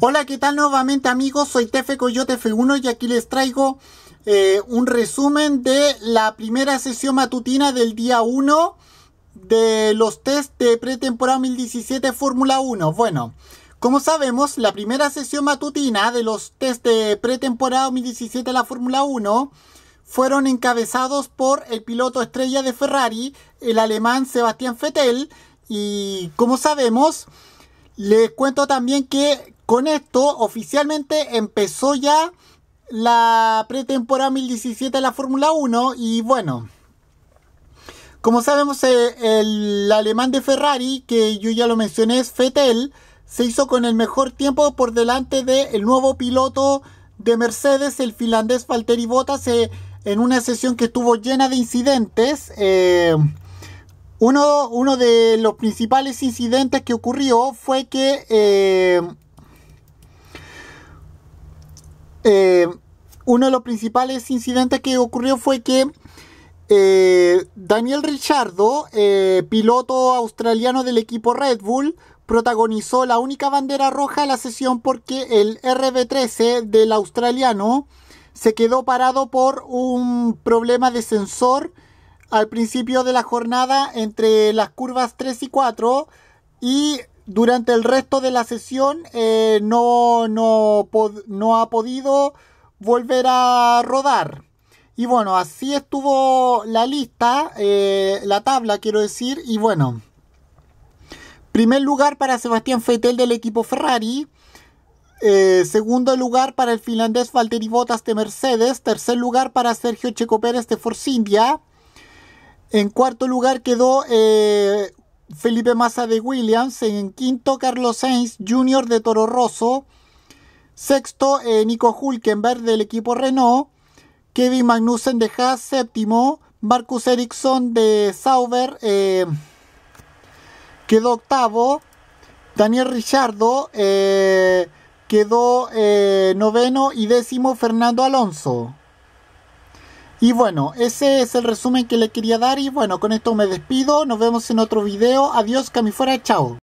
Hola, ¿qué tal nuevamente amigos? Soy Tefe Coyote F1 y aquí les traigo eh, un resumen de la primera sesión matutina del día 1 de los test de pretemporada 2017 Fórmula 1. Bueno, como sabemos, la primera sesión matutina de los test de pretemporada 2017 de la Fórmula 1 fueron encabezados por el piloto estrella de Ferrari, el alemán Sebastián Vettel, y como sabemos, les cuento también que con esto oficialmente empezó ya la pretemporada 2017 de la Fórmula 1 y bueno, como sabemos eh, el alemán de Ferrari, que yo ya lo mencioné, es Fettel, se hizo con el mejor tiempo por delante del nuevo piloto de Mercedes, el finlandés Valtteri Bottas, eh, en una sesión que estuvo llena de incidentes. Eh, uno, uno, de los principales incidentes que ocurrió fue que eh, uno de los principales incidentes que ocurrió fue que eh, Daniel Richardo, eh, piloto australiano del equipo Red Bull, protagonizó la única bandera roja de la sesión porque el RB13 del australiano se quedó parado por un problema de sensor al principio de la jornada entre las curvas 3 y 4 y durante el resto de la sesión eh, no, ha podido volver a rodar. Y bueno, así estuvo la lista, eh, la tabla quiero decir, y bueno. Primer lugar para Sebastián Fettel del equipo Ferrari. Eh, segundo lugar para el finlandés Valtteri Bottas de Mercedes. Tercer lugar para Sergio Checo Pérez de Force India. En cuarto lugar quedó Felipe Massa de Williams, en quinto Carlos Sainz Jr. de Toro Rosso, sexto eh, Nico Hulkenberg del equipo Renault, Kevin Magnussen de Haas séptimo, Marcus Ericsson de Sauber eh, quedó octavo, Daniel Richardo eh, quedó noveno y décimo Fernando Alonso. Y bueno, ese es el resumen que le quería dar y bueno, con esto me despido, nos vemos en otro video, adiós, fuera. chao.